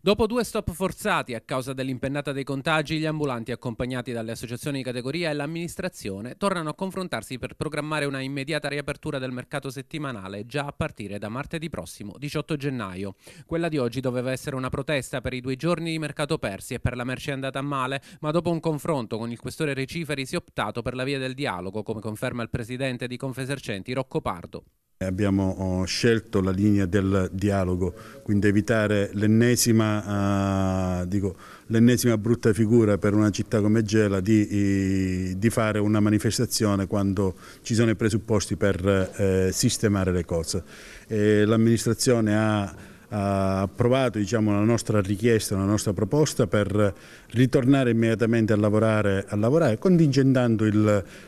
Dopo due stop forzati a causa dell'impennata dei contagi, gli ambulanti accompagnati dalle associazioni di categoria e l'amministrazione tornano a confrontarsi per programmare una immediata riapertura del mercato settimanale già a partire da martedì prossimo, 18 gennaio. Quella di oggi doveva essere una protesta per i due giorni di mercato persi e per la merce andata a male, ma dopo un confronto con il questore Reciferi si è optato per la via del dialogo, come conferma il presidente di Confesercenti Rocco Pardo. Abbiamo oh, scelto la linea del dialogo, quindi evitare l'ennesima, eh, brutta figura per una città come Gela di, di, fare una manifestazione quando ci sono i presupposti per eh, sistemare le cose. L'amministrazione ha ha approvato diciamo, la nostra richiesta, la nostra proposta per ritornare immediatamente a lavorare, a lavorare contingentando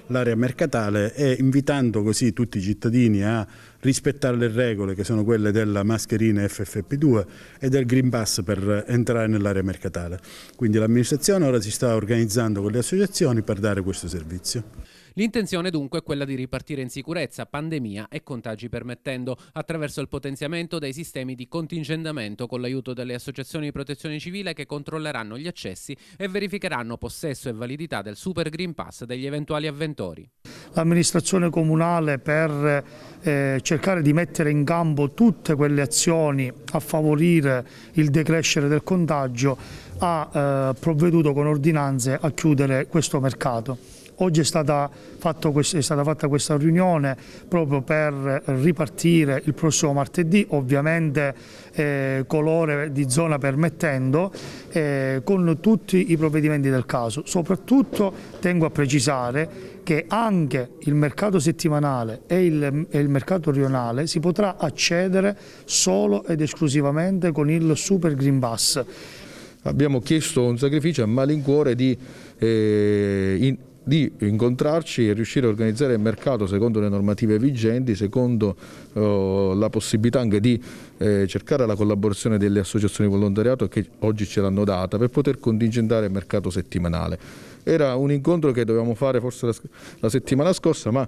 l'area mercatale e invitando così tutti i cittadini a rispettare le regole che sono quelle della mascherina FFP2 e del Green Pass per entrare nell'area mercatale. Quindi l'amministrazione ora si sta organizzando con le associazioni per dare questo servizio. L'intenzione dunque è quella di ripartire in sicurezza, pandemia e contagi permettendo, attraverso il potenziamento dei sistemi di contingentamento con l'aiuto delle associazioni di protezione civile che controlleranno gli accessi e verificheranno possesso e validità del Super Green Pass degli eventuali avventori. L'amministrazione comunale per eh, cercare di mettere in campo tutte quelle azioni a favorire il decrescere del contagio ha eh, provveduto con ordinanze a chiudere questo mercato. Oggi è stata, è stata, fatta questa riunione proprio per ripartire il prossimo martedì, ovviamente eh, colore di zona permettendo, eh, con tutti i provvedimenti del caso. Soprattutto tengo a precisare che anche il mercato settimanale e il, e il mercato rionale si potrà accedere solo ed esclusivamente con il Super Green Pass abbiamo chiesto un sacrificio a malincuore di eh, in, di incontrarci e riuscire a organizzare il mercato secondo le normative vigenti, secondo eh, la possibilità anche di eh, cercare la collaborazione delle associazioni di volontariato che oggi ce l'hanno data per poter contingentare il mercato settimanale. Era un incontro che dovevamo fare forse la, la settimana scorsa, ma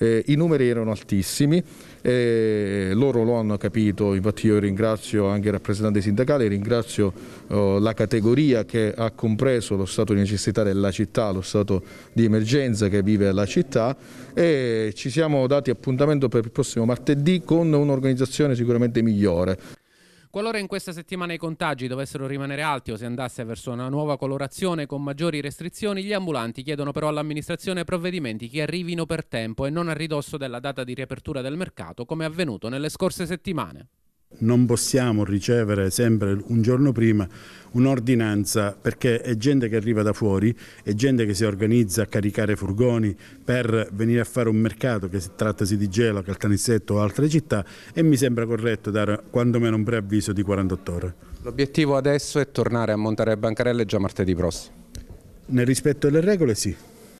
eh, i numeri erano altissimi, eh, loro lo hanno capito, infatti io ringrazio anche i rappresentanti sindacali, ringrazio eh, la categoria che ha compreso lo stato di necessità della città, lo stato di emergenza che vive la città e ci siamo dati appuntamento per il prossimo martedì con un'organizzazione sicuramente migliore. Qualora in questa settimana i contagi dovessero rimanere alti o si andasse verso una nuova colorazione con maggiori restrizioni, gli ambulanti chiedono però all'amministrazione provvedimenti che arrivino per tempo e non a ridosso della data di riapertura del mercato come avvenuto nelle scorse settimane. Non possiamo ricevere sempre un giorno prima un'ordinanza perché è gente che arriva da fuori, è gente che si organizza a caricare furgoni per venire a fare un mercato che trattasi di Gela, Caltanissetto o altre città e mi sembra corretto dare quantomeno un preavviso di 48 ore. L'obiettivo adesso è tornare a montare le bancarelle già martedì prossimo? Nel rispetto delle regole sì.